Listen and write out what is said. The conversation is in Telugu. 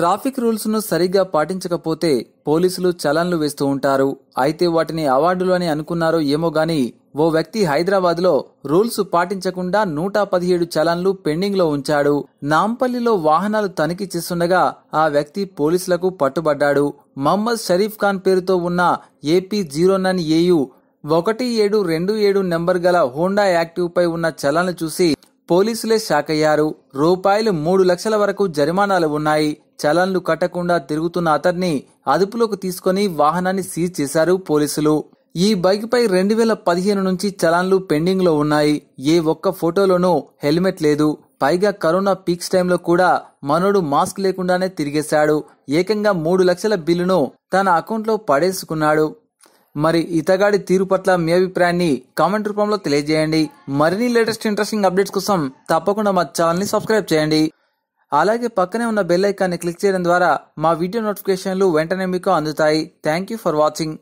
ట్రాఫిక్ రూల్స్ను సరిగ్గా పాటించకపోతే పోలీసులు చలన్లు వేస్తూ ఉంటారు అయితే వాటిని అవార్డులు అని అనుకున్నారో ఏమో గాని ఓ వ్యక్తి హైదరాబాద్లో రూల్స్ పాటించకుండా నూట పదిహేడు చలన్లు పెండింగ్లో ఉంచాడు నాంపల్లిలో వాహనాలు తనిఖీ చేస్తుండగా ఆ వ్యక్తి పోలీసులకు పట్టుబడ్డాడు మహమ్మద్ షరీఫ్ ఖాన్ పేరుతో ఉన్న ఏపీ జీరో నైన్ ఏయు ఒకటి ఏడు రెండు ఏడు నెంబర్ గల హోండా యాక్టివ్ పై ఉన్న చలన్లు చూసి పోలీసులే షాకయ్యారు రూపాయలు మూడు లక్షల వరకు జరిమానాలు ఉన్నాయి చలన్లు కట్టకుండా తిరుగుతున్న అతడిని అదుపులోకి తీసుకుని వాహనాన్ని సీజ్ చేశారు పోలీసులు ఈ బైక్పై రెండు వేల పదిహేను నుంచి చలాన్లు పెండింగ్లో ఉన్నాయి ఏ ఒక్క ఫోటోలోనూ హెల్మెట్ లేదు పైగా కరోనా పీక్స్ టైంలో కూడా మనోడు మాస్క్ లేకుండానే తిరిగేశాడు ఏకంగా మూడు లక్షల బిల్లును తన అకౌంట్లో పడేసుకున్నాడు మరి ఇతగాడి తీరు పట్ల మీ అభిప్రాయాన్ని కామెంట్ రూపంలో తెలియజేయండి మరిన్ని లేటెస్ట్ ఇంట్రెస్టింగ్ అప్డేట్స్ కోసం తప్పకుండా మా ఛానల్ని సబ్స్క్రైబ్ చేయండి అలాగే పక్కనే ఉన్న బెల్ ఐకాన్ని క్లిక్ చేయడం ద్వారా మా వీడియో నోటిఫికేషన్లు వెంటనే మీకు అందుతాయి థ్యాంక్ యూ ఫర్ వాచింగ్